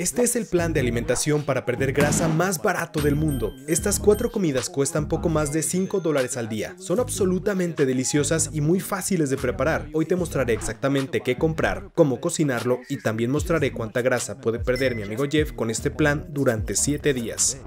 Este es el plan de alimentación para perder grasa más barato del mundo. Estas cuatro comidas cuestan poco más de 5 dólares al día. Son absolutamente deliciosas y muy fáciles de preparar. Hoy te mostraré exactamente qué comprar, cómo cocinarlo y también mostraré cuánta grasa puede perder mi amigo Jeff con este plan durante 7 días.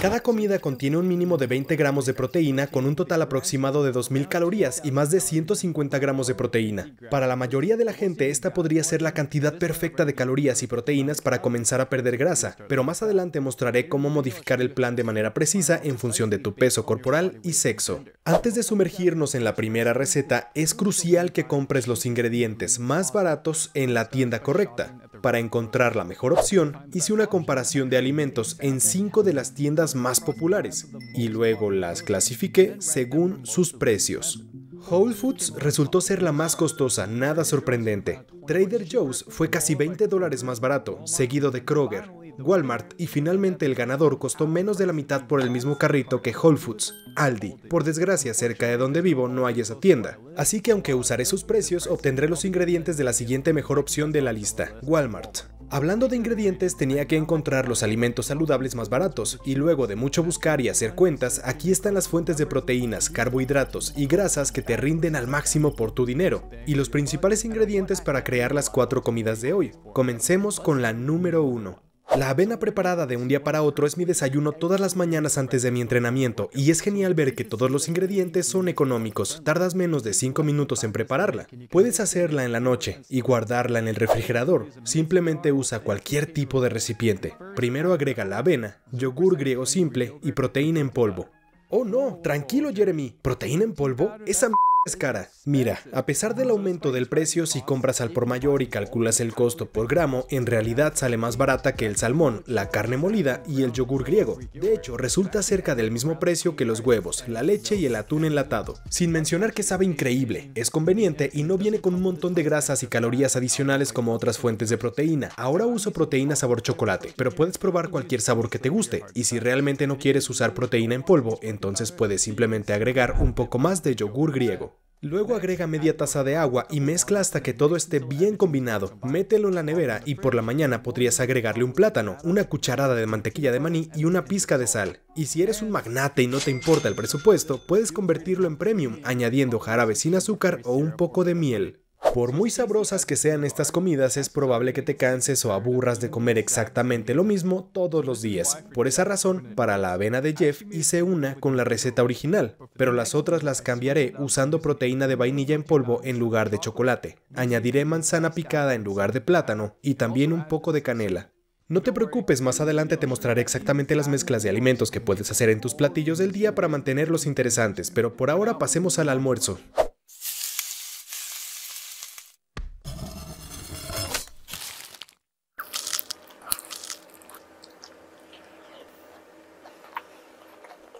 Cada comida contiene un mínimo de 20 gramos de proteína con un total aproximado de 2.000 calorías y más de 150 gramos de proteína. Para la mayoría de la gente esta podría ser la cantidad perfecta de calorías y proteínas para comenzar a perder grasa, pero más adelante mostraré cómo modificar el plan de manera precisa en función de tu peso corporal y sexo. Antes de sumergirnos en la primera receta, es crucial que compres los ingredientes más baratos en la tienda correcta. Para encontrar la mejor opción, hice una comparación de alimentos en cinco de las tiendas más populares y luego las clasifiqué según sus precios. Whole Foods resultó ser la más costosa, nada sorprendente. Trader Joe's fue casi 20 dólares más barato, seguido de Kroger, Walmart y finalmente el ganador costó menos de la mitad por el mismo carrito que Whole Foods, Aldi. Por desgracia, cerca de donde vivo no hay esa tienda. Así que aunque usaré sus precios, obtendré los ingredientes de la siguiente mejor opción de la lista, Walmart. Hablando de ingredientes, tenía que encontrar los alimentos saludables más baratos, y luego de mucho buscar y hacer cuentas, aquí están las fuentes de proteínas, carbohidratos y grasas que te rinden al máximo por tu dinero, y los principales ingredientes para crear las cuatro comidas de hoy. Comencemos con la número 1, la avena preparada de un día para otro es mi desayuno todas las mañanas antes de mi entrenamiento y es genial ver que todos los ingredientes son económicos, tardas menos de 5 minutos en prepararla. Puedes hacerla en la noche y guardarla en el refrigerador, simplemente usa cualquier tipo de recipiente. Primero agrega la avena, yogur griego simple y proteína en polvo. Oh no, tranquilo Jeremy, proteína en polvo, esa es cara. Mira, a pesar del aumento del precio, si compras al por mayor y calculas el costo por gramo, en realidad sale más barata que el salmón, la carne molida y el yogur griego. De hecho, resulta cerca del mismo precio que los huevos, la leche y el atún enlatado. Sin mencionar que sabe increíble, es conveniente y no viene con un montón de grasas y calorías adicionales como otras fuentes de proteína. Ahora uso proteína sabor chocolate, pero puedes probar cualquier sabor que te guste. Y si realmente no quieres usar proteína en polvo, entonces puedes simplemente agregar un poco más de yogur griego. Luego agrega media taza de agua y mezcla hasta que todo esté bien combinado. Mételo en la nevera y por la mañana podrías agregarle un plátano, una cucharada de mantequilla de maní y una pizca de sal. Y si eres un magnate y no te importa el presupuesto, puedes convertirlo en premium añadiendo jarabe sin azúcar o un poco de miel. Por muy sabrosas que sean estas comidas, es probable que te canses o aburras de comer exactamente lo mismo todos los días. Por esa razón, para la avena de Jeff hice una con la receta original, pero las otras las cambiaré usando proteína de vainilla en polvo en lugar de chocolate. Añadiré manzana picada en lugar de plátano y también un poco de canela. No te preocupes, más adelante te mostraré exactamente las mezclas de alimentos que puedes hacer en tus platillos del día para mantenerlos interesantes, pero por ahora pasemos al almuerzo.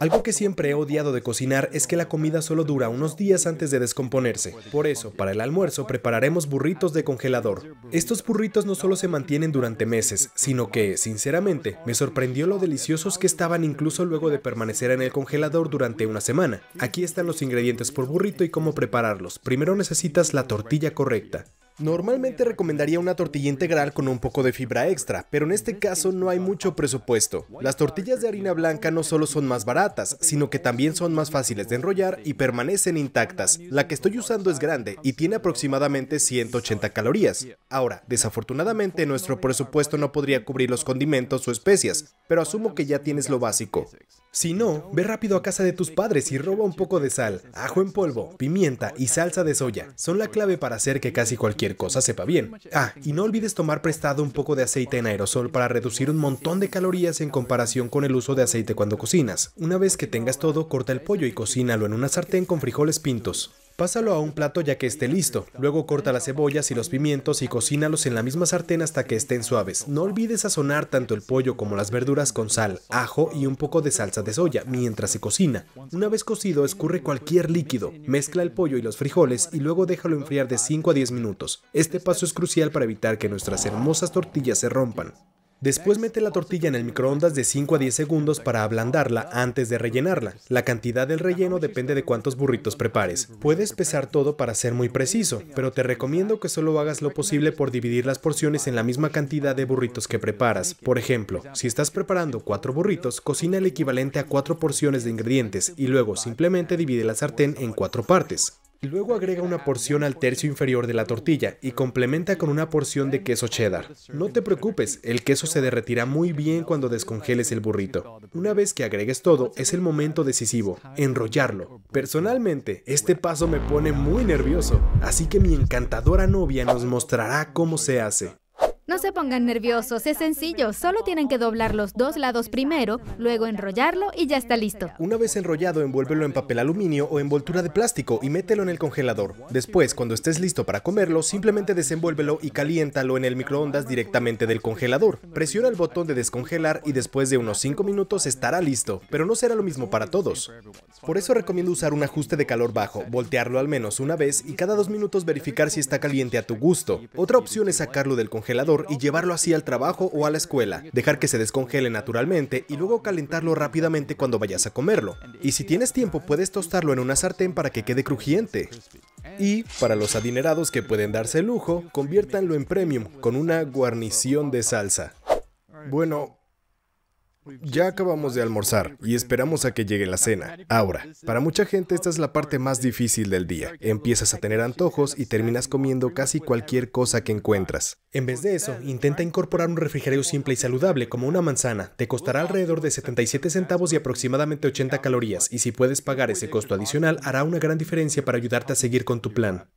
Algo que siempre he odiado de cocinar es que la comida solo dura unos días antes de descomponerse. Por eso, para el almuerzo prepararemos burritos de congelador. Estos burritos no solo se mantienen durante meses, sino que, sinceramente, me sorprendió lo deliciosos que estaban incluso luego de permanecer en el congelador durante una semana. Aquí están los ingredientes por burrito y cómo prepararlos. Primero necesitas la tortilla correcta. Normalmente recomendaría una tortilla integral con un poco de fibra extra, pero en este caso no hay mucho presupuesto. Las tortillas de harina blanca no solo son más baratas, sino que también son más fáciles de enrollar y permanecen intactas. La que estoy usando es grande y tiene aproximadamente 180 calorías. Ahora, desafortunadamente nuestro presupuesto no podría cubrir los condimentos o especias, pero asumo que ya tienes lo básico. Si no, ve rápido a casa de tus padres y roba un poco de sal, ajo en polvo, pimienta y salsa de soya. Son la clave para hacer que casi cualquier cosa sepa bien. Ah, y no olvides tomar prestado un poco de aceite en aerosol para reducir un montón de calorías en comparación con el uso de aceite cuando cocinas. Una vez que tengas todo, corta el pollo y cocínalo en una sartén con frijoles pintos. Pásalo a un plato ya que esté listo. Luego corta las cebollas y los pimientos y cocínalos en la misma sartén hasta que estén suaves. No olvides sazonar tanto el pollo como las verduras con sal, ajo y un poco de salsa de soya mientras se cocina. Una vez cocido, escurre cualquier líquido. Mezcla el pollo y los frijoles y luego déjalo enfriar de 5 a 10 minutos. Este paso es crucial para evitar que nuestras hermosas tortillas se rompan. Después mete la tortilla en el microondas de 5 a 10 segundos para ablandarla antes de rellenarla. La cantidad del relleno depende de cuántos burritos prepares. Puedes pesar todo para ser muy preciso, pero te recomiendo que solo hagas lo posible por dividir las porciones en la misma cantidad de burritos que preparas. Por ejemplo, si estás preparando 4 burritos, cocina el equivalente a 4 porciones de ingredientes y luego simplemente divide la sartén en 4 partes. Luego agrega una porción al tercio inferior de la tortilla y complementa con una porción de queso cheddar. No te preocupes, el queso se derretirá muy bien cuando descongeles el burrito. Una vez que agregues todo, es el momento decisivo, enrollarlo. Personalmente, este paso me pone muy nervioso, así que mi encantadora novia nos mostrará cómo se hace. No se pongan nerviosos, es sencillo. Solo tienen que doblar los dos lados primero, luego enrollarlo y ya está listo. Una vez enrollado, envuélvelo en papel aluminio o envoltura de plástico y mételo en el congelador. Después, cuando estés listo para comerlo, simplemente desenvuélvelo y caliéntalo en el microondas directamente del congelador. Presiona el botón de descongelar y después de unos 5 minutos estará listo, pero no será lo mismo para todos. Por eso recomiendo usar un ajuste de calor bajo, voltearlo al menos una vez y cada dos minutos verificar si está caliente a tu gusto. Otra opción es sacarlo del congelador y llevarlo así al trabajo o a la escuela. Dejar que se descongele naturalmente y luego calentarlo rápidamente cuando vayas a comerlo. Y si tienes tiempo puedes tostarlo en una sartén para que quede crujiente. Y, para los adinerados que pueden darse lujo, conviértanlo en premium con una guarnición de salsa. Bueno, ya acabamos de almorzar y esperamos a que llegue la cena. Ahora, para mucha gente esta es la parte más difícil del día. Empiezas a tener antojos y terminas comiendo casi cualquier cosa que encuentras. En vez de eso, intenta incorporar un refrigerio simple y saludable como una manzana. Te costará alrededor de 77 centavos y aproximadamente 80 calorías y si puedes pagar ese costo adicional hará una gran diferencia para ayudarte a seguir con tu plan.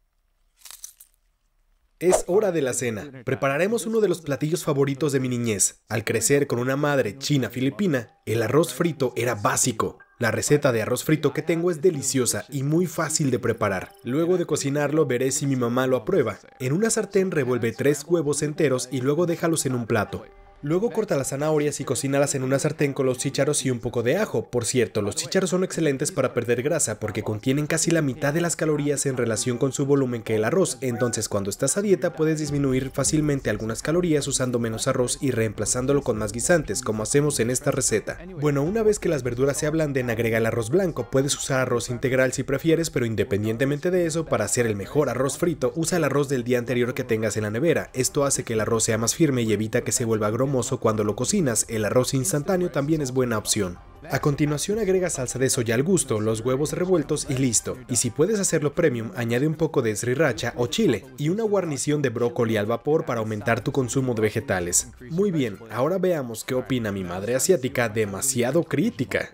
Es hora de la cena. Prepararemos uno de los platillos favoritos de mi niñez. Al crecer con una madre china filipina, el arroz frito era básico. La receta de arroz frito que tengo es deliciosa y muy fácil de preparar. Luego de cocinarlo veré si mi mamá lo aprueba. En una sartén revuelve tres huevos enteros y luego déjalos en un plato. Luego corta las zanahorias y cocínalas en una sartén con los chícharos y un poco de ajo. Por cierto, los chícharos son excelentes para perder grasa porque contienen casi la mitad de las calorías en relación con su volumen que el arroz, entonces cuando estás a dieta puedes disminuir fácilmente algunas calorías usando menos arroz y reemplazándolo con más guisantes, como hacemos en esta receta. Bueno, una vez que las verduras se ablanden, agrega el arroz blanco. Puedes usar arroz integral si prefieres, pero independientemente de eso, para hacer el mejor arroz frito, usa el arroz del día anterior que tengas en la nevera. Esto hace que el arroz sea más firme y evita que se vuelva gromo cuando lo cocinas, el arroz instantáneo también es buena opción. A continuación agrega salsa de soya al gusto, los huevos revueltos y listo. Y si puedes hacerlo premium, añade un poco de sriracha o chile y una guarnición de brócoli al vapor para aumentar tu consumo de vegetales. Muy bien, ahora veamos qué opina mi madre asiática demasiado crítica.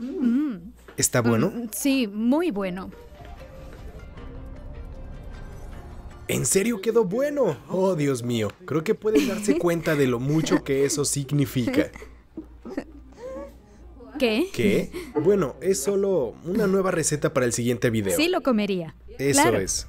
Mm, mm, mm. ¿Está bueno? Sí, muy bueno. ¿En serio quedó bueno? Oh, Dios mío, creo que pueden darse cuenta de lo mucho que eso significa. ¿Qué? ¿Qué? Bueno, es solo una nueva receta para el siguiente video. Sí, lo comería. Eso es.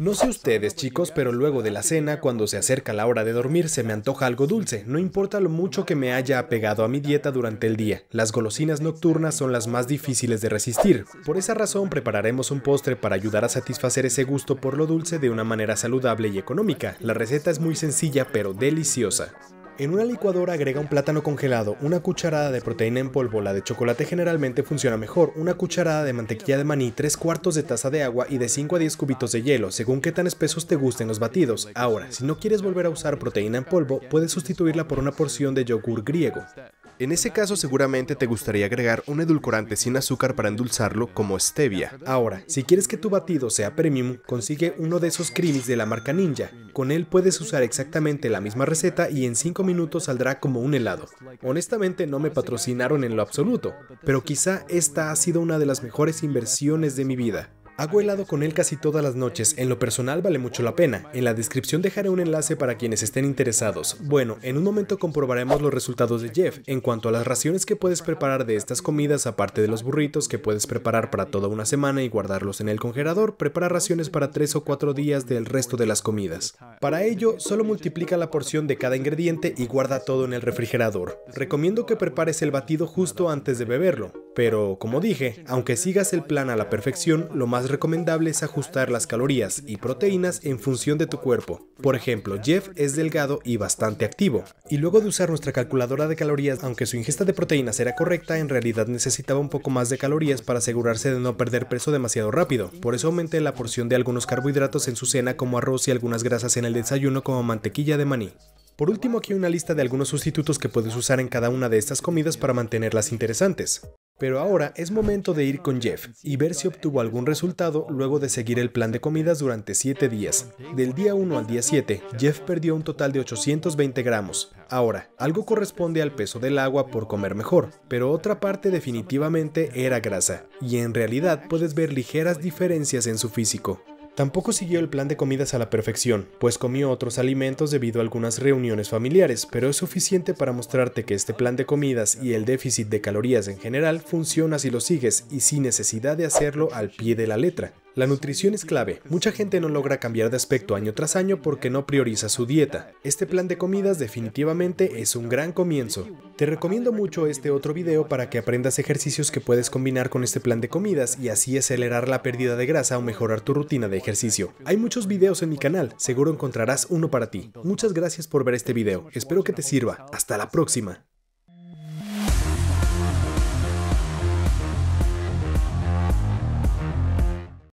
No sé ustedes, chicos, pero luego de la cena, cuando se acerca la hora de dormir, se me antoja algo dulce, no importa lo mucho que me haya apegado a mi dieta durante el día. Las golosinas nocturnas son las más difíciles de resistir. Por esa razón, prepararemos un postre para ayudar a satisfacer ese gusto por lo dulce de una manera saludable y económica. La receta es muy sencilla, pero deliciosa. En una licuadora agrega un plátano congelado, una cucharada de proteína en polvo, la de chocolate generalmente funciona mejor, una cucharada de mantequilla de maní, tres cuartos de taza de agua y de 5 a 10 cubitos de hielo, según qué tan espesos te gusten los batidos. Ahora, si no quieres volver a usar proteína en polvo, puedes sustituirla por una porción de yogur griego. En ese caso seguramente te gustaría agregar un edulcorante sin azúcar para endulzarlo como stevia. Ahora, si quieres que tu batido sea premium, consigue uno de esos creamies de la marca Ninja. Con él puedes usar exactamente la misma receta y en 5 minutos saldrá como un helado. Honestamente no me patrocinaron en lo absoluto, pero quizá esta ha sido una de las mejores inversiones de mi vida. Hago helado con él casi todas las noches. En lo personal vale mucho la pena. En la descripción dejaré un enlace para quienes estén interesados. Bueno, en un momento comprobaremos los resultados de Jeff en cuanto a las raciones que puedes preparar de estas comidas aparte de los burritos que puedes preparar para toda una semana y guardarlos en el congelador. Prepara raciones para 3 o 4 días del resto de las comidas. Para ello, solo multiplica la porción de cada ingrediente y guarda todo en el refrigerador. Recomiendo que prepares el batido justo antes de beberlo. Pero, como dije, aunque sigas el plan a la perfección, lo más recomendable es ajustar las calorías y proteínas en función de tu cuerpo. Por ejemplo, Jeff es delgado y bastante activo, y luego de usar nuestra calculadora de calorías, aunque su ingesta de proteínas era correcta, en realidad necesitaba un poco más de calorías para asegurarse de no perder peso demasiado rápido. Por eso aumenté la porción de algunos carbohidratos en su cena como arroz y algunas grasas en el desayuno como mantequilla de maní. Por último, aquí hay una lista de algunos sustitutos que puedes usar en cada una de estas comidas para mantenerlas interesantes. Pero ahora es momento de ir con Jeff y ver si obtuvo algún resultado luego de seguir el plan de comidas durante 7 días. Del día 1 al día 7, Jeff perdió un total de 820 gramos. Ahora, algo corresponde al peso del agua por comer mejor, pero otra parte definitivamente era grasa, y en realidad puedes ver ligeras diferencias en su físico. Tampoco siguió el plan de comidas a la perfección, pues comió otros alimentos debido a algunas reuniones familiares, pero es suficiente para mostrarte que este plan de comidas y el déficit de calorías en general funciona si lo sigues y sin necesidad de hacerlo al pie de la letra. La nutrición es clave. Mucha gente no logra cambiar de aspecto año tras año porque no prioriza su dieta. Este plan de comidas definitivamente es un gran comienzo. Te recomiendo mucho este otro video para que aprendas ejercicios que puedes combinar con este plan de comidas y así acelerar la pérdida de grasa o mejorar tu rutina de ejercicio. Hay muchos videos en mi canal, seguro encontrarás uno para ti. Muchas gracias por ver este video, espero que te sirva. Hasta la próxima.